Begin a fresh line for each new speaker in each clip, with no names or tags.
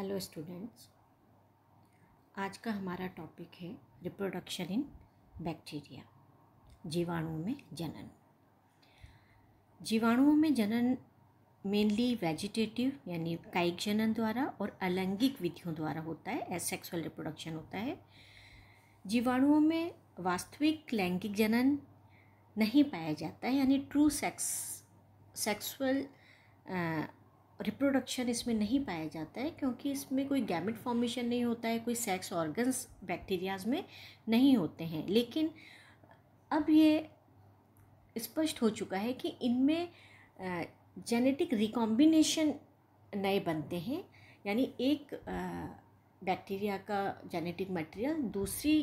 hello students आज का हमारा टॉपिक है रिप्रोडक्शन इन बैक्टीरिया जीवाणुओं में जनन जीवाणुओं में जनन मेनली वेजिटेटिव यानी कायिक जनन द्वारा और अलैंगिक विधियों द्वारा होता है एसेक्सुअल रिप्रोडक्शन होता है जीवाणुओं में वास्तविक लैंगिक जनन नहीं पाया जाता है यानी ट्रू सेक्स सेक्सुअल रिप्रोडक्शन इसमें नहीं पाया जाता है क्योंकि इसमें कोई गैमिट फॉर्मेशन नहीं होता है कोई सेक्स ऑर्गन्स बैक्टीरियाज में नहीं होते हैं लेकिन अब ये स्पष्ट हो चुका है कि इनमें जेनेटिक रिकॉम्बिनेशन नए बनते हैं यानी एक बैक्टीरिया का जेनेटिक मटेरियल दूसरी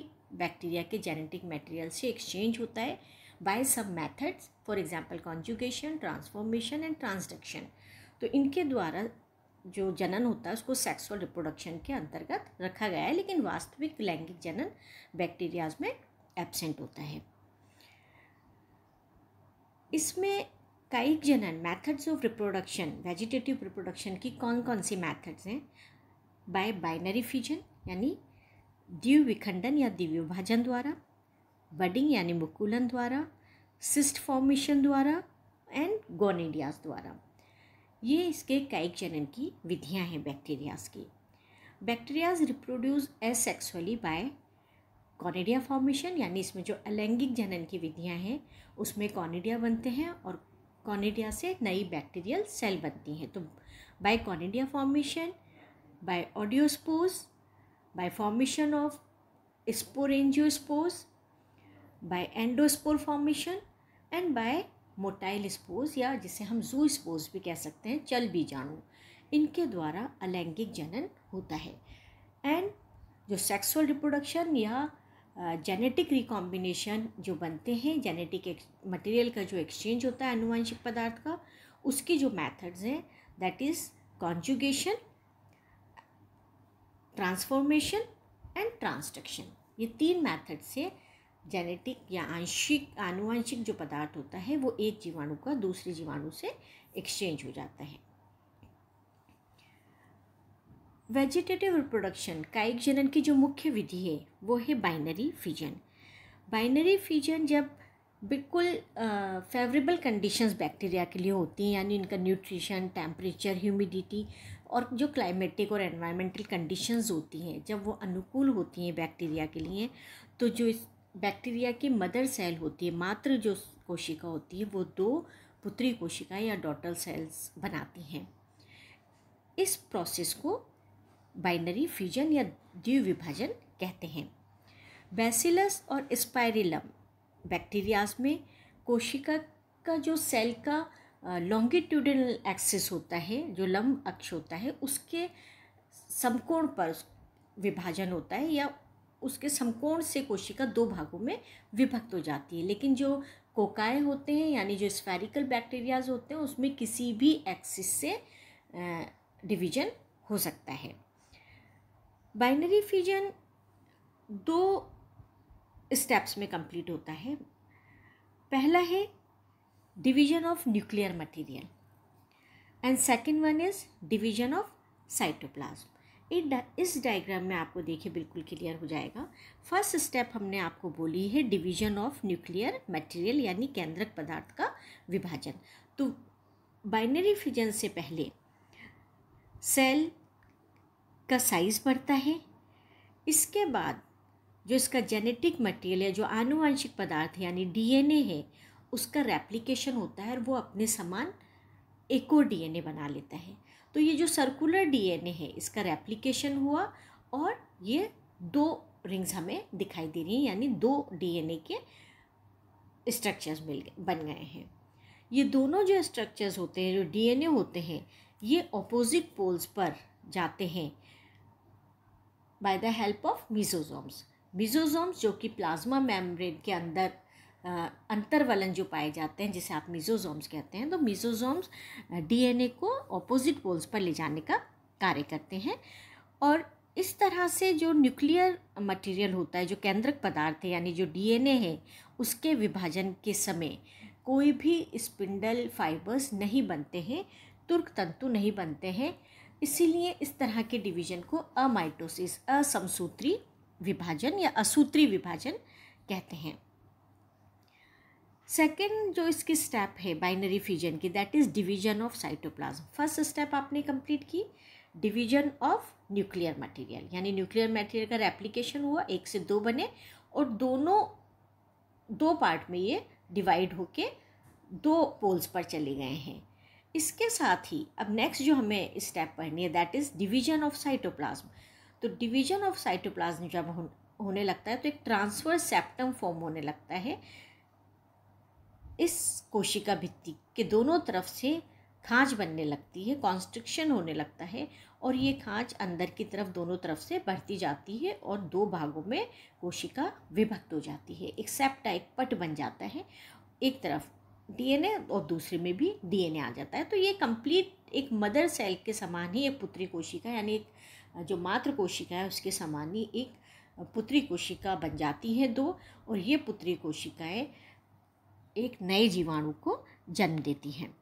बैक्टीरिया के जेनेटिक मटेरियल से एक्सचेंज होता है by some methods for example conjugation transformation and transduction तो इनके द्वारा जो जनन होता है उसको सेक्सुअल रिप्रोडक्शन के अंतर्गत रखा गया है लेकिन वास्तविक लैंगिक जनन बैक्टीरियाज में एबसेंट होता है इसमें कायिक जनन methods of reproduction vegetative reproduction की कौन कौन सी मेथड्स हैं बाय बाइनरी फ्यूजन यानी दिव्य विखंडन या दिव्य विभाजन द्वारा बडिंग यानी मुकुलन द्वारा सिस्ट फॉर्मेशन द्वारा एंड गोनेडियाज द्वारा ये इसके कई जनन की विधियां हैं बैक्टीरियाज की bacterias reproduce sexually by conidia formation यानी इसमें जो अलैंगिक जनन की विधियां हैं उसमें कॉनेडिया बनते हैं और कॉनेडिया से नई बैक्टीरियल सेल बनती हैं तो by conidia formation by oidiospores by formation of sporangiospores by endospore formation and by motile spores या जिसे हम जू स्पोज भी कह सकते हैं चल भी जानू इनके द्वारा अलैंगिक जनन होता है एंड जो सेक्सुअल रिप्रोडक्शन या जेनेटिक रिकॉम्बिनेशन जो बनते हैं जेनेटिक मटेरियल का जो एक्सचेंज होता है अनुवांशिक पदार्थ का उसके जो मेथड्स हैं that is conjugation transformation and transduction ये तीन मेथड से जेनेटिक या आंशिक आनुवंशिक जो पदार्थ होता है वो एक जीवाणु का दूसरे जीवाणु से एक्सचेंज हो जाता है वेजिटेटिव रिप्रोडक्शन कायिक जनन की जो मुख्य विधि है वो है बाइनरी फिजन बाइनरी फिजन जब बिल्कुल फेवरेबल कंडीशंस बैक्टीरिया के लिए होती हैं यानी इनका न्यूट्रिशन टेम्परेचर ह्यूमिडिटी और जो क्लाइमेटिक और एनवायरमेंटल कंडीशंस होती हैं जब वो अनुकूल होती हैं बैक्टीरिया के लिए तो जो इस बैक्टीरिया की मदर सेल होती है मात्र जो कोशिका होती है वो दो पुत्री कोशिका या डॉटल सेल्स बनाती हैं इस प्रोसेस को बाइनरी फ्यूजन या द्विविभाजन कहते हैं बैसिलस और स्पायरिलम बैक्टीरियाज में कोशिका का जो सेल का लॉन्गिट्यूडनल एक्सिस होता है जो लंब अक्ष होता है उसके समकोण पर विभाजन होता है या उसके समकोण से कोशिका दो भागों में विभक्त हो जाती है लेकिन जो कोकाए होते हैं यानी जो स्फेरिकल बैक्टीरियाज होते हैं उसमें किसी भी एक्सिस से डिवीजन हो सकता है बाइनरी फ्यूजन दो स्टेप्स में कंप्लीट होता है पहला है division of nuclear material and second one is division of cytoplasm इस डायग्राम में आपको देखिए बिल्कुल क्लियर हो जाएगा फर्स्ट स्टेप हमने आपको बोली है डिवीजन ऑफ न्यूक्लियर मटेरियल यानी केंद्रक पदार्थ का विभाजन तो बाइनरी फ्यूजन से पहले सेल का साइज़ बढ़ता है इसके बाद जो इसका जेनेटिक मटेरियल है जो आनुवंशिक पदार्थ यानी डीएनए है उसका रेप्लिकेशन होता है और वो अपने समान एको डीएनए बना लेता है तो ये जो सर्कुलर डीएनए है इसका रेप्लिकेशन हुआ और ये दो रिंग्स हमें दिखाई दे रही हैं यानी दो डीएनए के स्ट्रक्चर्स मिल गए बन गए हैं ये दोनों जो स्ट्रक्चर्स होते हैं जो डीएनए होते हैं ये ऑपोजिट पोल्स पर जाते हैं by the help of mesosomes mesosomes जो कि प्लाज्मा मेम्ब्रेन के अंदर अंतरवलन जो पाए जाते हैं जिसे आप मिजोजोम्स कहते हैं तो मिजोजोम्स डीएनए को ऑपोजिट पोल्स पर ले जाने का कार्य करते हैं और इस तरह से जो न्यूक्लियर मटेरियल होता है जो केंद्रक पदार्थ है यानी जो डीएनए है उसके विभाजन के समय कोई भी स्पिंडल फाइबर्स नहीं बनते हैं तुर्क तंतु नहीं बनते हैं इसीलिए इस तरह के डिवीजन को अमाइटोसिस असमसूत्री विभाजन या असूत्री विभाजन कहते हैं सेकेंड जो इसकी स्टेप है बाइनरी फ्यूजन की that is division of cytoplasm first step आपने कंप्लीट की डिवीजन ऑफ न्यूक्लियर मटेरियल यानी न्यूक्लियर मटेरियल का रेप्लिकेशन हुआ एक से दो बने और दोनों दो पार्ट में ये डिवाइड होके दो पोल्स पर चले गए हैं इसके साथ ही अब नेक्स्ट जो हमें स्टेप पढ़नी है that is division of cytoplasm तो डिवीजन ऑफ साइटोप्लाज्म जब होने लगता है तो एक ट्रांसफर सेप्टम फॉर्म होने लगता है इस कोशिका भित्ति के दोनों तरफ से खाँच बनने लगती है कॉन्स्ट्रिक्शन होने लगता है और ये खाँच अंदर की तरफ दोनों तरफ से बढ़ती जाती है और दो भागों में कोशिका विभक्त हो जाती है एक सेप्टा एक पट बन जाता है एक तरफ डीएनए और दूसरे में भी डीएनए आ जाता है तो ये कंप्लीट एक मदर सेल के समान ही एक पुत्री कोशिका यानी एक जो मातृ कोशिका है उसके समान ही एक पुत्री कोशिका बन जाती है दो और ये पुत्री कोशिकाएँ एक नए जीवाणु को जन्म देती हैं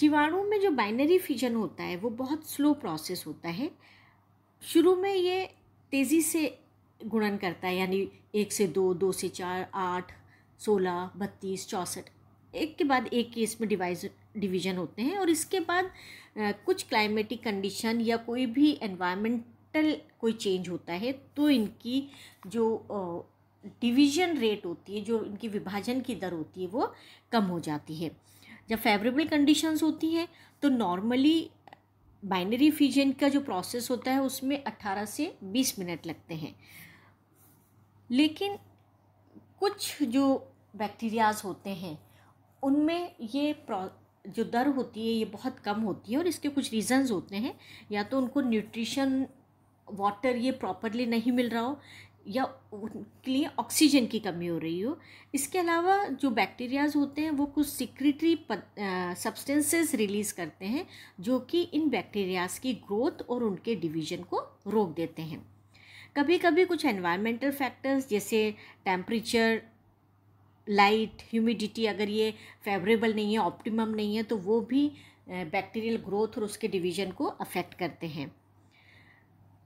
जीवाणु में जो बाइनरी फिज़न होता है वो बहुत स्लो प्रोसेस होता है शुरू में ये तेज़ी से गुणन करता है यानी एक से दो दो से चार आठ सोलह बत्तीस चौंसठ एक के बाद एक केस में डिवाइज डिवीज़न होते हैं और इसके बाद कुछ क्लाइमेटिक कंडीशन या कोई भी एनवायरमेंटल कोई चेंज होता है तो इनकी जो डिवीजन रेट होती है जो इनकी विभाजन की दर होती है वो कम हो जाती है जब फेवरेबल कंडीशंस होती हैं तो नॉर्मली बाइनरी फिजन का जो प्रोसेस होता है उसमें 18 से 20 मिनट लगते हैं लेकिन कुछ जो बैक्टीरियाज होते हैं उनमें ये जो दर होती है ये बहुत कम होती है और इसके कुछ रीज़न्स होते हैं या तो उनको न्यूट्रिशन वाटर ये प्रॉपरली नहीं मिल रहा हो या उनके लिए ऑक्सीजन की कमी हो रही हो इसके अलावा जो बैक्टीरियाज होते हैं वो कुछ सिक्रेटरी सब्सटेंसेस रिलीज़ करते हैं जो कि इन बैक्टीरियाज की ग्रोथ और उनके डिवीजन को रोक देते हैं कभी कभी कुछ एनवायरमेंटल फैक्टर्स जैसे टेम्परेचर लाइट ह्यूमिडिटी अगर ये फेवरेबल नहीं है ऑप्टिमम नहीं है तो वो भी बैक्टीरियल ग्रोथ और उसके डिवीजन को अफेक्ट करते हैं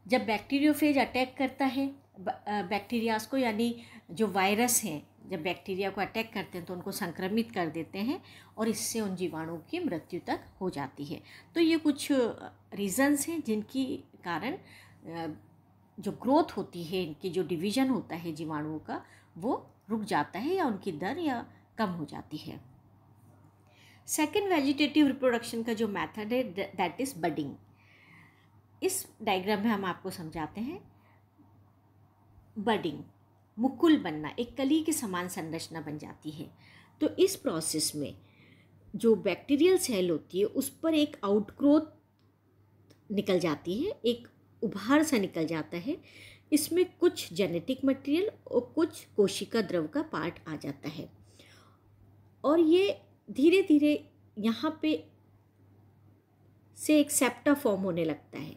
जब बैक्टीरियोफेज अटैक करता है बैक्टीरियाज को यानी जो वायरस हैं जब बैक्टीरिया को अटैक करते हैं तो उनको संक्रमित कर देते हैं और इससे उन जीवाणुओं की मृत्यु तक हो जाती है तो ये कुछ रीज़न्स हैं जिनकी कारण जो ग्रोथ होती है इनकी जो डिवीज़न होता है जीवाणुओं का वो रुक जाता है या उनकी दर या कम हो जाती है सेकेंड वेजिटेटिव रिप्रोडक्शन का जो मेथड है दैट इज़ बडिंग इस डायग्राम में हम आपको समझाते हैं बडिंग मुकुल बनना एक कली के समान संरचना बन जाती है तो इस प्रोसेस में जो बैक्टीरियल सेल होती है उस पर एक आउटग्रोथ निकल जाती है एक उभार सा निकल जाता है इसमें कुछ जेनेटिक मटेरियल और कुछ कोशिका द्रव का पार्ट आ जाता है और ये धीरे धीरे यहाँ पे से एक सेप्टा फॉर्म होने लगता है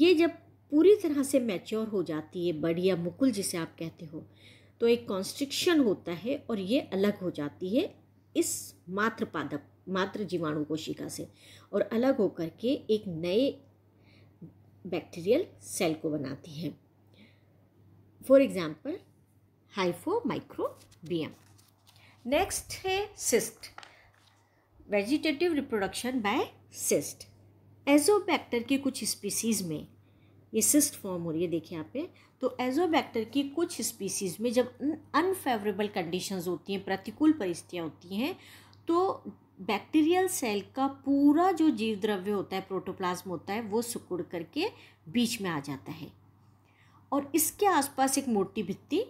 ये जब पूरी तरह से मैच्योर हो जाती है बड़ी या मुकुल जिसे आप कहते हो तो एक कॉन्स्ट्रिक्शन होता है और ये अलग हो जाती है इस मात्र पादप मात्र जीवाणु कोशिका से और अलग होकर के एक नए बैक्टीरियल सेल को बनाती है for example Hyphomicrobium next is cyst vegetative reproduction by cyst Azotobacter के कुछ स्पीसीज़ में ये सिस्ट फॉर्म हो रही है देखिए यहाँ पे तो एजोबैक्टर की कुछ स्पीसीज़ में जब अनफेवरेबल कंडीशंस होती हैं प्रतिकूल परिस्थितियाँ होती हैं तो बैक्टीरियल सेल का पूरा जो जीव द्रव्य होता है प्रोटोप्लाज्म होता है वो सिकुड़ करके बीच में आ जाता है और इसके आसपास एक मोटी भित्ती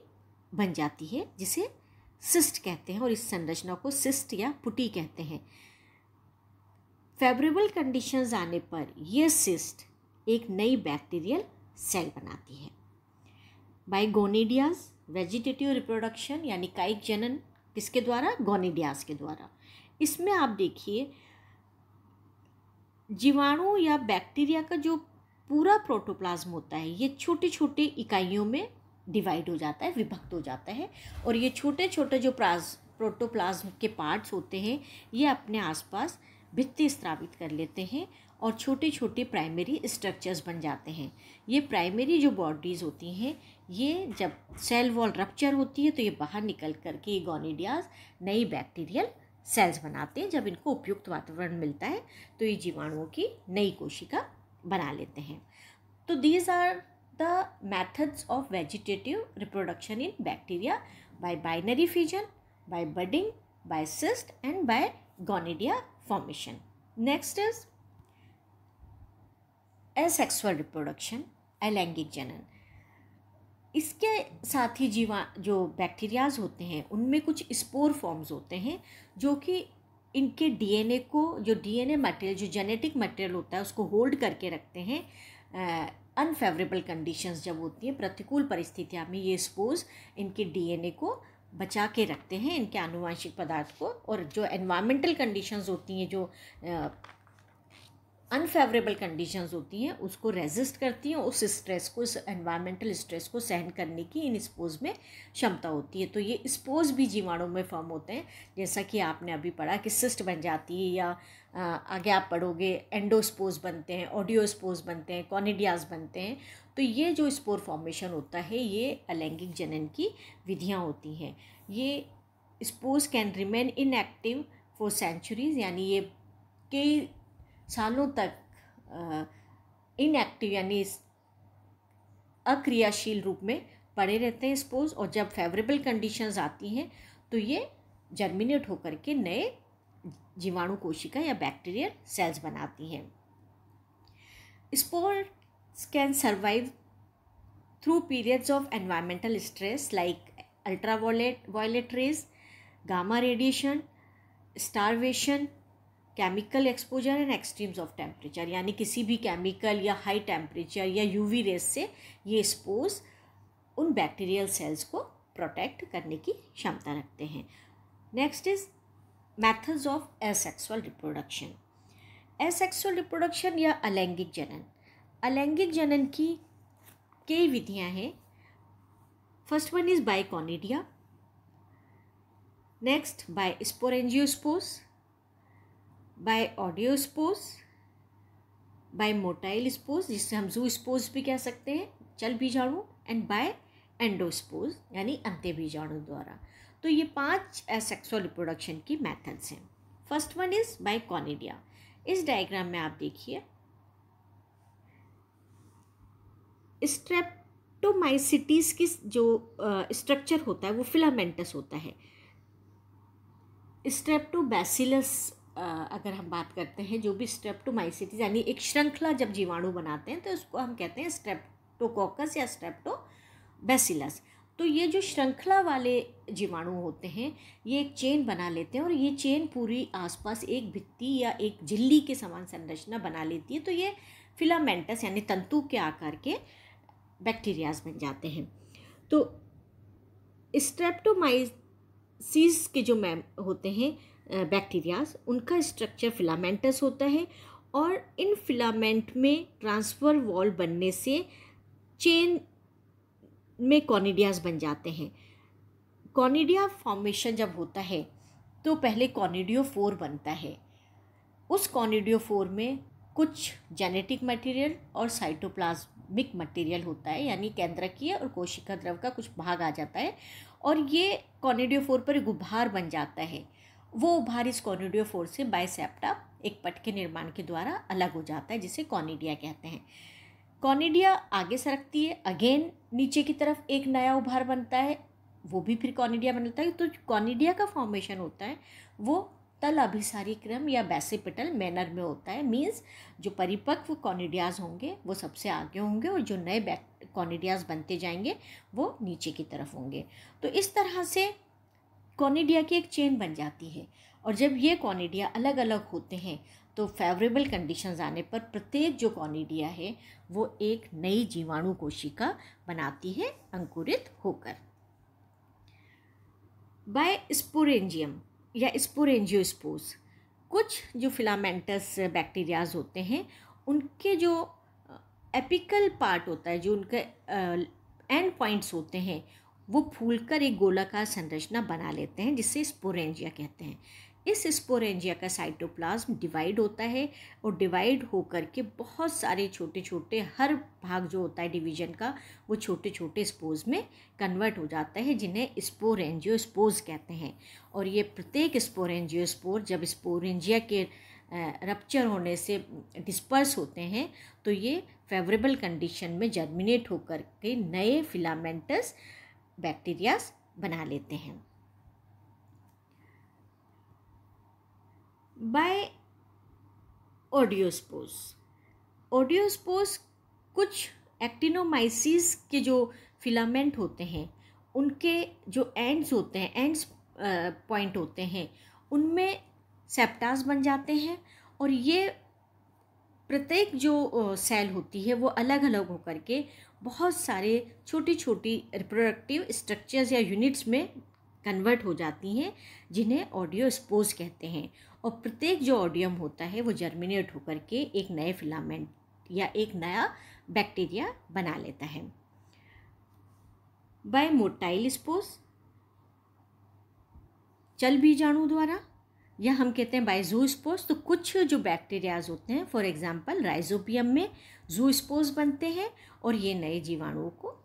बन जाती है जिसे सिस्ट कहते हैं और इस संरचना को सिस्ट या पुटी कहते हैं फेवरेबल कंडीशंस आने पर यह सिस्ट एक नई बैक्टीरियल सेल बनाती है बाई गोनीडियाज वेजिटेटिव रिप्रोडक्शन यानी कायिक जनन किसके द्वारा गोनीडियाज के द्वारा इसमें आप देखिए जीवाणु या बैक्टीरिया का जो पूरा प्रोटोप्लाज्म होता है ये छोटे छोटे इकाइयों में डिवाइड हो जाता है विभक्त हो जाता है और ये छोटे छोटे जो प्राज प्रोटोप्लाज्म के पार्ट्स होते हैं ये अपने आसपास भित्ति स्त्रावित कर लेते हैं और छोटे छोटे प्राइमरी स्ट्रक्चर्स बन जाते हैं ये प्राइमरी जो बॉडीज़ होती हैं ये जब सेल वॉल रप्चर होती है तो ये बाहर निकल कर के ये गोनीडियाज नई बैक्टीरियल सेल्स बनाते हैं जब इनको उपयुक्त वातावरण मिलता है तो ये जीवाणुओं की नई कोशिका बना लेते हैं तो these are the methods of vegetative reproduction in bacteria by binary fusion by budding by cyst and by gonidia formation next is sexual reproduction अलैंगिक जनन इसके साथ ही जीवा जो बैक्टीरियाज होते हैं उनमें कुछ स्पोर फॉर्म्स होते हैं जो कि इनके डीएनए को जो डीएनए मटेरियल जो जेनेटिक मटेरियल होता है उसको होल्ड करके रखते हैं अनफेवरेबल कंडीशंस जब होती हैं प्रतिकूल परिस्थितियाँ में ये स्पोज इनके डीएनए को बचा के रखते हैं इनके आनुवांशिक पदार्थ को और जो एनवायरमेंटल कंडीशंस होती हैं जो अनफेवरेबल कंडीशंस होती हैं उसको रेजिस्ट करती हैं उस स्ट्रेस को इस एनवायरमेंटल स्ट्रेस को सहन करने की इन स्पोज में क्षमता होती है तो ये स्पोज भी जीवाणु में फॉर्म होते हैं जैसा कि आपने अभी पढ़ा कि सिस्ट बन जाती है या आगे आप पढ़ोगे एंडोस्पोज बनते हैं ऑडियोस्पोज बनते हैं कॉनिडियाज बनते हैं तो ये जो स्पोर फॉर्मेशन होता है ये अलैंगिक जनन की विधियाँ होती हैं ये spores can remain inactive for centuries यानी ये कई सालों तक इनएक्टिव यानी अक्रियाशील रूप में पड़े रहते हैं स्पोज और जब फेवरेबल कंडीशंस आती हैं तो ये जर्मिनेट होकर के नए जीवाणु कोशिका या बैक्टीरियल सेल्स बनाती हैं spores can survive through periods of environmental stress like ultraviolet violet rays gamma radiation starvation chemical exposure and extremes of temperature यानी किसी भी केमिकल या हाई टेम्परेचर या यूवी रेस से ये स्पोज उन बैक्टीरियल सेल्स को प्रोटेक्ट करने की क्षमता रखते हैं next is methods of asexual reproduction asexual reproduction या अलैंगिक जनन अलैंगिक जनन की कई विधियाँ हैं first one is by conidia next by sporangiospores by oidiospores by motile spores जिससे हम जू स्पोज भी कह सकते हैं चल बीजाणु एंड बाय एंडोस्पोज यानी अंत्य बीजाणु द्वारा तो ये पांच सेक्सुअल रिप्रोडक्शन की मेथड्स हैं first one is by conidia इस डायग्राम में आप देखिए स्ट्रेप्टोमाइसिटीज़ की जो स्ट्रक्चर होता है वो फिलामेंटस होता है स्ट्रेप्टोबैसिलस अगर हम बात करते हैं जो भी स्ट्रेप्टोमाइसिटीज यानी एक श्रृंखला जब जीवाणु बनाते हैं तो उसको हम कहते हैं स्ट्रेप्टोकोकस या स्ट्रेप्टो बेसिलस तो ये जो श्रृंखला वाले जीवाणु होते हैं ये एक चेन बना लेते हैं और ये चेन पूरी आसपास एक भित्ति या एक झिल्ली के समान संरचना बना लेती है तो ये फिलामेंटस यानी तंतु के आकार के बैक्टीरियाज बन जाते हैं तो स्ट्रेप्टोमाइस सीज के जो मैम होते हैं बैक्टीरियाज उनका स्ट्रक्चर फिलामेंटस होता है और इन फिलामेंट में ट्रांसफ़र वॉल बनने से चेन में कॉनिडियाज बन जाते हैं कॉनिडिया फॉर्मेशन जब होता है तो पहले कॉनिडियो फोर बनता है उस कॉनिडियो फोर में कुछ जेनेटिक मटेरियल और साइटोप्लाज्मिक मटेरियल होता है यानी केंद्रकीय और कोशिका द्रव का कुछ भाग आ जाता है और ये कॉनिडियोफोर पर एक उभार बन जाता है वो उभार इस कॉनिडियोफोर से बायसेप्टा एक पट के निर्माण के द्वारा अलग हो जाता है जिसे कॉनिडिया कहते हैं कॉनिडिया आगे सरकती है अगेन नीचे की तरफ एक नया उभार बनता है वो भी फिर कॉनिडिया बनता है तो कॉनिडिया का फॉर्मेशन होता है वो तल अभिसारी क्रम या बेसिपिटल मैनर में होता है मीन्स जो परिपक्व कॉनिडियाज होंगे वो सबसे आगे होंगे और जो नए कॉनिडियाज बनते जाएंगे वो नीचे की तरफ होंगे तो इस तरह से कॉनिडिया की एक चेन बन जाती है और जब ये कॉनिडिया अलग अलग होते हैं तो फेवरेबल कंडीशंस आने पर प्रत्येक जो कॉनिडिया है वो एक नई जीवाणु कोशिका बनाती है अंकुरित होकर बाय स्पोरेंजियम या स्पोरेंजियोस्पोर्स कुछ जो फिलामेंटस बैक्टीरियाज होते हैं उनके जो एपिकल पार्ट होता है जो उनके एंड पॉइंट्स होते हैं वो फूल कर एक गोलाकार संरचना बना लेते हैं जिसे स्पोरेंजिया कहते हैं इस स्पोरेंजिया का साइटोप्लाज्म डिवाइड होता है और डिवाइड होकर के बहुत सारे छोटे छोटे हर भाग जो होता है डिवीजन का वो छोटे छोटे स्पोज में कन्वर्ट हो जाता है जिन्हें स्पोरेंजियो स्पोज कहते हैं और ये प्रत्येक स्पोरेंजियो स्पोर जब स्पोरेंजिया के रप्चर होने से डिस्पर्स होते हैं तो ये फेवरेबल कंडीशन में जर्मिनेट होकर के नए फिलामेंटस बैक्टीरियाज बना लेते हैं बाय ओडियोस्पोस ओडियोस्पोस कुछ एक्टिनोमाइसिस के जो फिलामेंट होते हैं उनके जो एंड्स होते हैं एंड्स पॉइंट होते हैं उनमें सेप्टास बन जाते हैं और ये प्रत्येक जो सेल होती है वो अलग अलग होकर के बहुत सारे छोटी छोटी रिप्रोडक्टिव स्ट्रक्चर्स या यूनिट्स में कन्वर्ट हो जाती हैं जिन्हें ऑडियो स्पोज कहते हैं और प्रत्येक जो ऑडियम होता है वो जर्मिनेट होकर के एक नए फिलामेंट या एक नया बैक्टीरिया बना लेता है बाय मोटाइल स्पोज चल बीजाणु द्वारा या हम कहते हैं बाय जू स्पोज तो कुछ जो बैक्टीरियाज होते हैं फॉर एग्जांपल राइजोपियम में जू स्पोज बनते हैं और ये नए जीवाणुओं को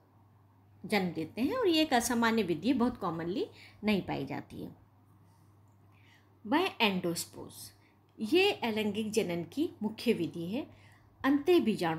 जन्म देते हैं और ये एक असामान्य विधि बहुत कॉमनली नहीं पाई जाती है वह एंडोस्पोस ये अलैंगिक जनन की मुख्य विधि है अंत्य बीजाणु